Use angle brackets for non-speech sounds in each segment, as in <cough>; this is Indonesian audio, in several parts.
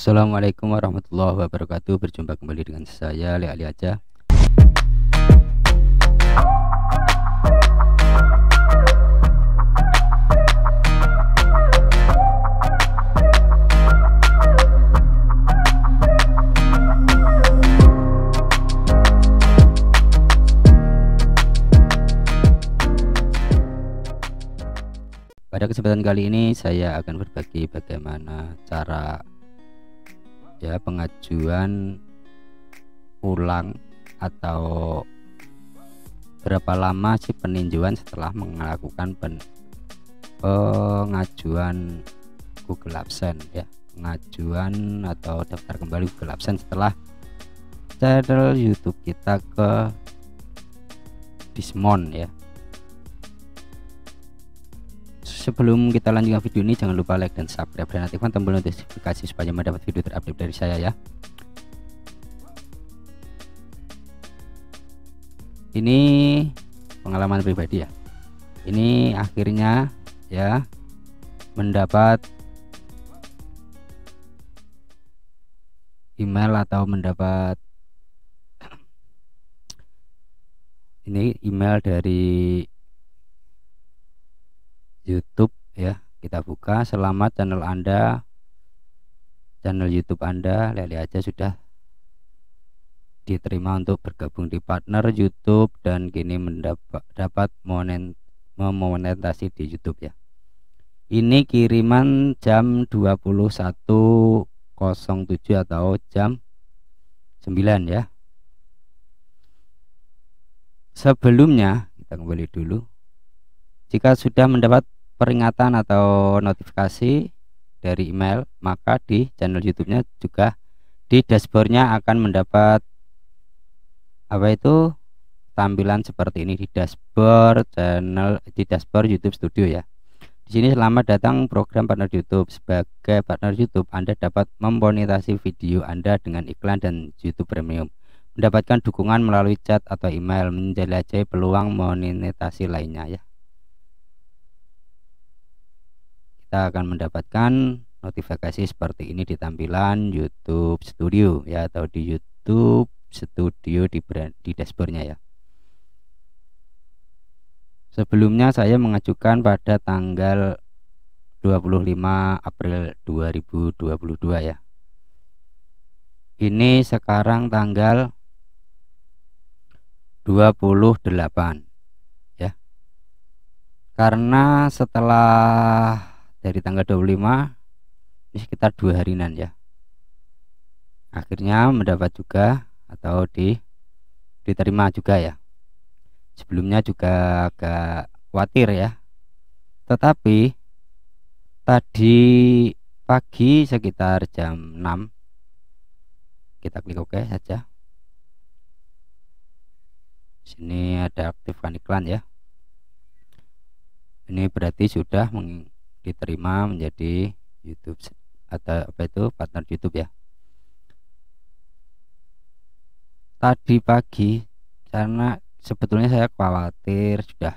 Assalamualaikum warahmatullahi wabarakatuh Berjumpa kembali dengan saya Lea Ali aja Pada kesempatan kali ini saya akan berbagi bagaimana cara ya pengajuan ulang atau berapa lama sih peninjauan setelah melakukan pen, pengajuan Google Absence ya pengajuan atau daftar kembali Google Absence setelah channel YouTube kita ke Bismon ya sebelum kita lanjutkan video ini jangan lupa like dan subscribe dan aktifkan tombol notifikasi supaya mendapat video terupdate dari saya ya ini pengalaman pribadi ya ini akhirnya ya mendapat email atau mendapat <clears throat> ini email dari YouTube ya kita buka selamat channel Anda channel YouTube Anda lihat-lihat aja sudah diterima untuk bergabung di partner YouTube dan kini mendapat dapat momen memonetasi di YouTube ya. Ini kiriman jam 21.07 atau jam 9 ya. Sebelumnya kita kembali dulu jika sudah mendapat peringatan atau notifikasi dari email, maka di channel YouTube-nya juga di dashboardnya akan mendapat apa itu tampilan seperti ini di dashboard channel di dashboard YouTube Studio ya. Di sini selamat datang program partner YouTube. Sebagai partner YouTube, Anda dapat memonetasi video Anda dengan iklan dan YouTube Premium mendapatkan dukungan melalui chat atau email menjelajahi peluang monetasi lainnya ya kita akan mendapatkan notifikasi seperti ini di tampilan YouTube Studio ya atau di YouTube Studio di di dashboardnya ya. Sebelumnya saya mengajukan pada tanggal 25 April 2022 ya. Ini sekarang tanggal 28 ya. Karena setelah dari tanggal 25 ini sekitar dua harinan ya akhirnya mendapat juga atau di diterima juga ya sebelumnya juga agak khawatir ya tetapi tadi pagi sekitar jam 6 kita klik OK saja sini ada aktifkan iklan ya ini berarti sudah meng diterima menjadi YouTube atau apa itu partner YouTube ya. Tadi pagi karena sebetulnya saya khawatir sudah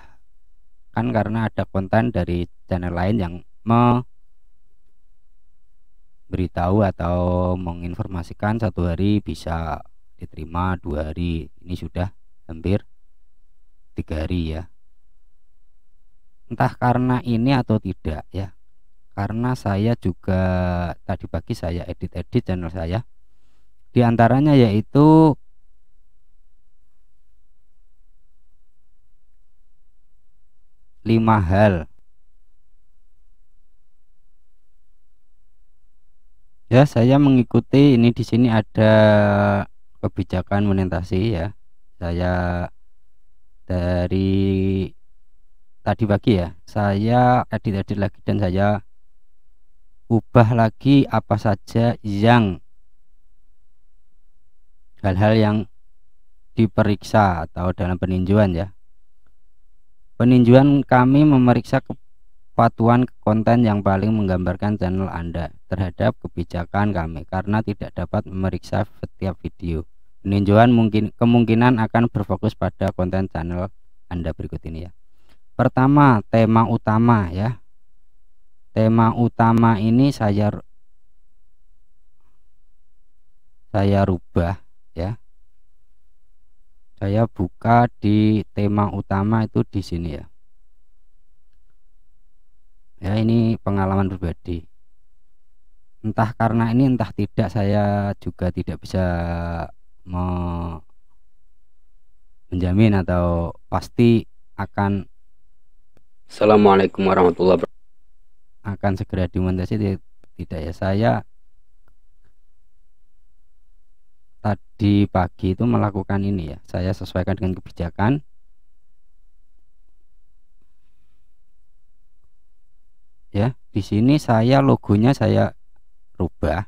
kan karena ada konten dari channel lain yang memberitahu atau menginformasikan satu hari bisa diterima dua hari ini sudah hampir tiga hari ya entah karena ini atau tidak ya karena saya juga tadi pagi saya edit-edit channel saya diantaranya yaitu lima hal ya saya mengikuti ini di sini ada kebijakan monetasi ya saya dari tadi pagi ya saya edit-edit lagi dan saya ubah lagi apa saja yang hal-hal yang diperiksa atau dalam peninjauan ya peninjauan kami memeriksa kepatuhan konten yang paling menggambarkan channel Anda terhadap kebijakan kami karena tidak dapat memeriksa setiap video peninjauan mungkin kemungkinan akan berfokus pada konten channel Anda berikut ini ya Pertama, tema utama ya. Tema utama ini saya saya rubah ya. Saya buka di tema utama itu di sini ya. Ya, ini pengalaman pribadi. Entah karena ini entah tidak saya juga tidak bisa menjamin atau pasti akan Assalamualaikum warahmatullahi wabarakatuh. Akan segera dimontasi tidak ya saya tadi pagi itu melakukan ini ya saya sesuaikan dengan kebijakan ya di sini saya logonya saya rubah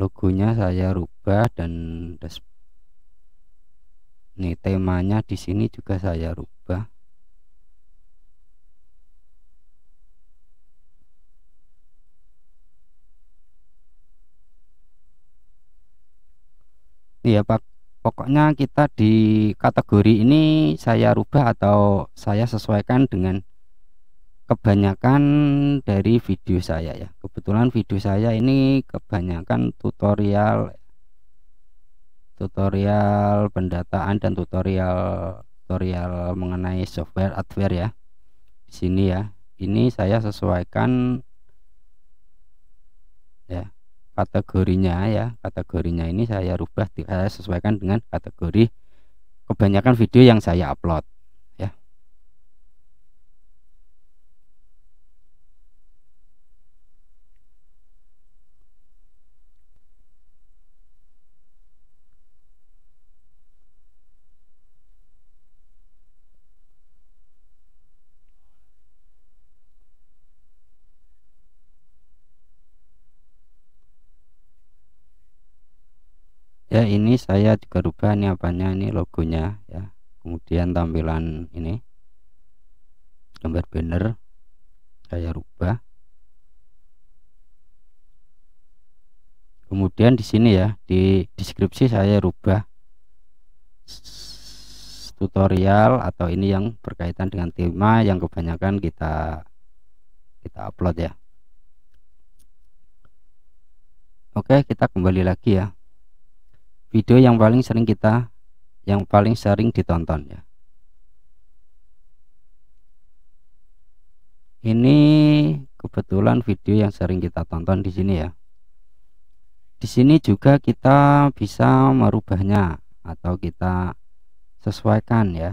logonya saya rubah dan nih temanya di sini juga saya rubah ya pak pokoknya kita di kategori ini saya rubah atau saya sesuaikan dengan kebanyakan dari video saya ya kebetulan video saya ini kebanyakan tutorial tutorial pendataan dan tutorial tutorial mengenai software adware ya di sini ya ini saya sesuaikan ya kategorinya ya kategorinya ini saya rubah saya sesuaikan dengan kategori kebanyakan video yang saya upload ya ini saya juga rubah ini apanya ini logonya ya kemudian tampilan ini gambar banner saya rubah kemudian di sini ya di deskripsi saya rubah tutorial atau ini yang berkaitan dengan tema yang kebanyakan kita kita upload ya Oke kita kembali lagi ya video yang paling sering kita yang paling sering ditonton ya ini kebetulan video yang sering kita tonton di sini ya di sini juga kita bisa merubahnya atau kita sesuaikan ya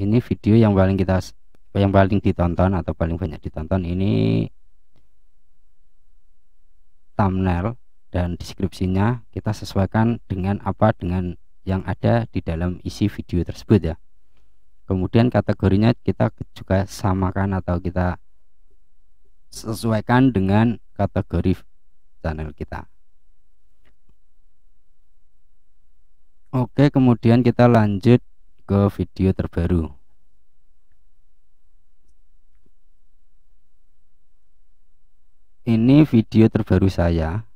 ini video yang paling kita yang paling ditonton atau paling banyak ditonton ini thumbnail dan deskripsinya kita sesuaikan dengan apa dengan yang ada di dalam isi video tersebut ya kemudian kategorinya kita juga samakan atau kita sesuaikan dengan kategori channel kita Oke kemudian kita lanjut ke video terbaru ini video terbaru saya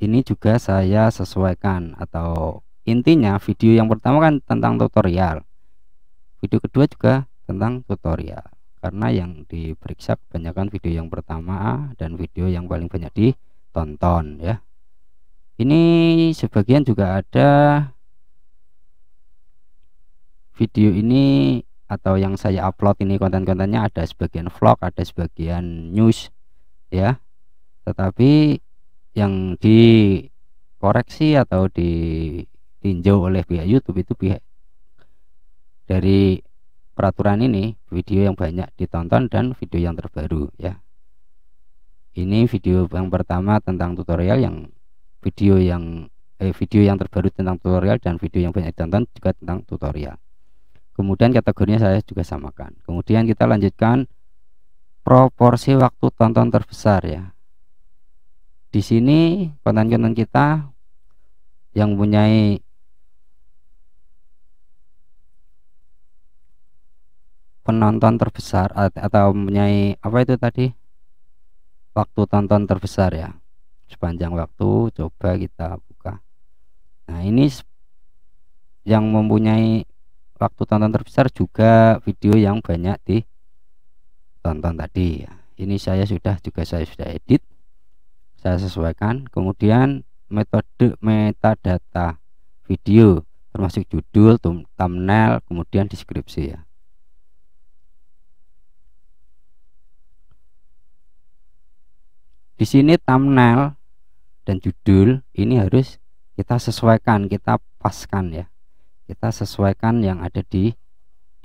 ini juga saya sesuaikan atau intinya video yang pertama kan tentang tutorial video kedua juga tentang tutorial karena yang diperiksa kebanyakan video yang pertama dan video yang paling banyak ditonton ya ini sebagian juga ada video ini atau yang saya upload ini konten-kontennya ada sebagian vlog ada sebagian news ya tetapi yang dikoreksi atau ditinjau oleh pihak YouTube itu pihak dari peraturan ini video yang banyak ditonton dan video yang terbaru ya ini video yang pertama tentang tutorial yang video yang eh, video yang terbaru tentang tutorial dan video yang banyak ditonton juga tentang tutorial kemudian kategorinya saya juga samakan kemudian kita lanjutkan proporsi waktu tonton terbesar ya. Di sini konten-konten kita yang mempunyai penonton terbesar atau mempunyai apa itu tadi waktu tonton terbesar ya sepanjang waktu coba kita buka nah ini yang mempunyai waktu tonton terbesar juga video yang banyak di tonton tadi ya. ini saya sudah juga saya sudah edit saya sesuaikan kemudian metode metadata video termasuk judul thumbnail kemudian deskripsi ya di sini thumbnail dan judul ini harus kita sesuaikan kita paskan ya kita sesuaikan yang ada di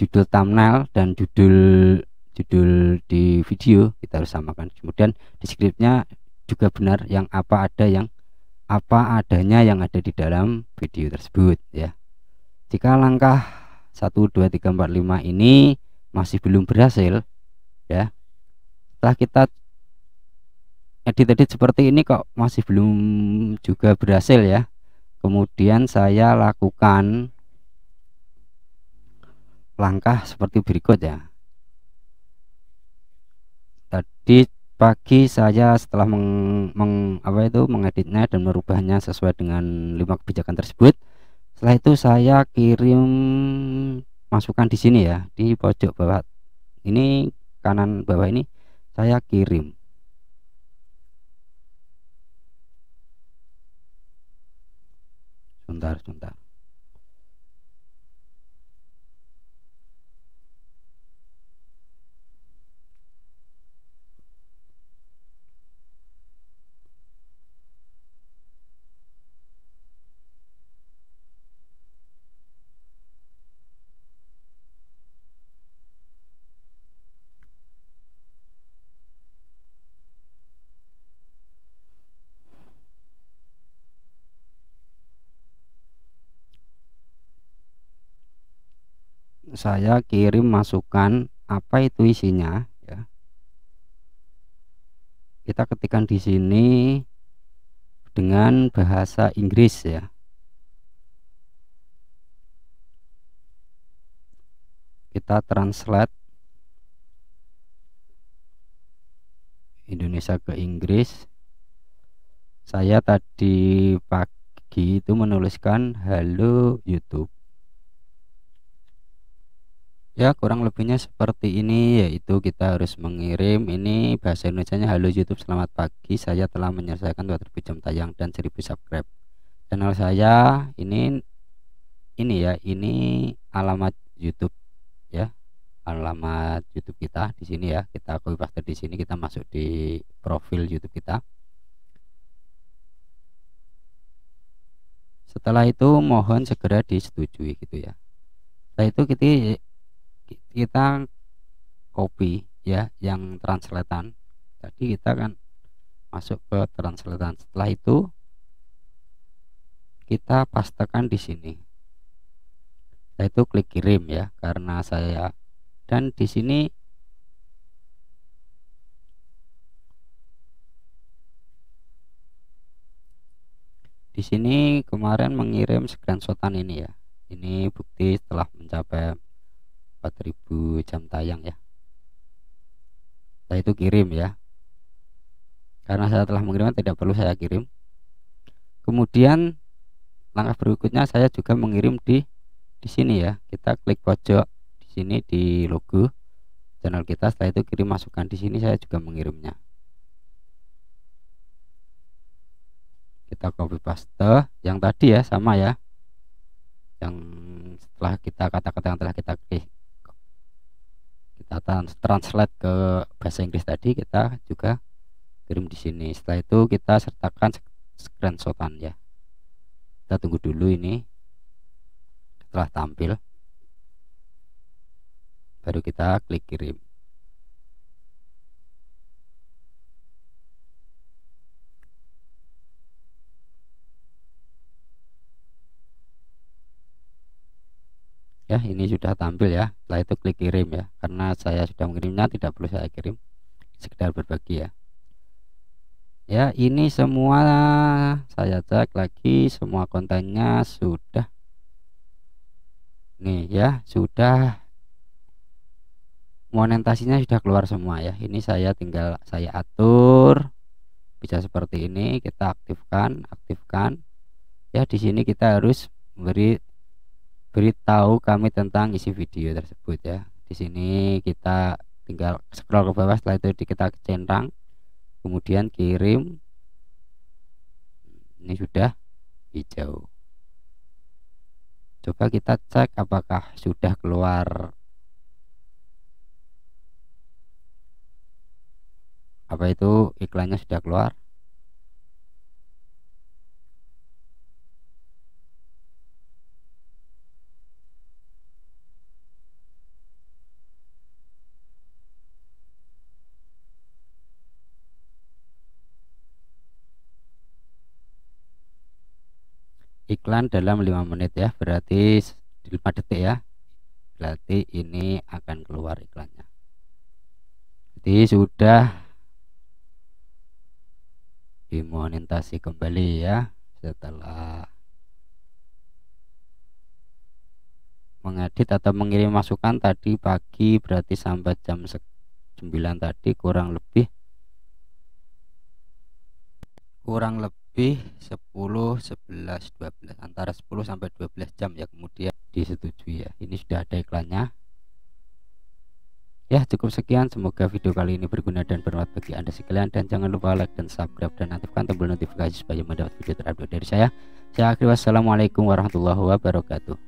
judul thumbnail dan judul judul di video kita harus samakan kemudian di deskripsinya juga benar yang apa ada yang apa adanya yang ada di dalam video tersebut ya jika langkah 1 2 3 4 5 ini masih belum berhasil ya setelah kita edit-edit seperti ini kok masih belum juga berhasil ya kemudian saya lakukan langkah seperti berikut ya di pagi saya setelah meng, meng apa itu mengeditnya dan merubahnya sesuai dengan lima kebijakan tersebut setelah itu saya kirim masukan di sini ya di pojok bawah ini kanan bawah ini saya kirim sebentar sebentar saya kirim masukan apa itu isinya ya. Kita ketikkan di sini dengan bahasa Inggris ya. Kita translate Indonesia ke Inggris. Saya tadi pagi itu menuliskan halo YouTube ya kurang lebihnya seperti ini yaitu kita harus mengirim ini bahasa Indonesia nya halo YouTube selamat pagi saya telah menyelesaikan 2000 jam tayang dan 1000 subscribe channel saya ini ini ya ini alamat YouTube ya alamat YouTube kita di sini ya kita copy paste di sini kita masuk di profil YouTube kita setelah itu mohon segera disetujui gitu ya setelah itu kita kita copy ya yang translatean tadi kita kan masuk ke translatean setelah itu kita pastekan di sini setelah itu klik kirim ya karena saya dan di sini di sini kemarin mengirim screenshotan ini ya ini bukti setelah mencapai 4000 jam tayang ya saya nah, itu kirim ya karena saya telah mengirim tidak perlu saya kirim kemudian langkah berikutnya saya juga mengirim di di sini ya kita klik pojok di sini di logo channel kita setelah itu kirim masukan di sini saya juga mengirimnya kita copy paste yang tadi ya sama ya yang setelah kita kata-kata yang telah kita klik kita translate ke bahasa Inggris tadi kita juga kirim di sini setelah itu kita sertakan screenshotan ya kita tunggu dulu ini setelah tampil baru kita klik kirim ya ini sudah tampil ya setelah itu klik kirim ya karena saya sudah mengirimnya tidak perlu saya kirim sekedar berbagi ya ya ini semua saya cek lagi semua kontennya sudah nih ya sudah monetasinya sudah keluar semua ya ini saya tinggal saya atur bisa seperti ini kita aktifkan aktifkan ya di sini kita harus memberi beritahu kami tentang isi video tersebut ya di sini kita tinggal scroll ke bawah setelah itu kita centang kemudian kirim ini sudah hijau coba kita cek apakah sudah keluar apa itu iklannya sudah keluar iklan dalam 5 menit ya berarti 5 detik ya berarti ini akan keluar iklannya jadi sudah dimonetasi kembali ya setelah mengedit atau mengirim masukan tadi pagi berarti sampai jam 9 tadi kurang lebih kurang lebih lebih 10 11 12 antara 10 sampai 12 jam ya kemudian disetujui ya ini sudah ada iklannya ya cukup sekian semoga video kali ini berguna dan bermanfaat bagi anda sekalian dan jangan lupa like dan subscribe dan aktifkan tombol notifikasi supaya mendapat video terupdate dari saya saya akhiri wassalamualaikum warahmatullahi wabarakatuh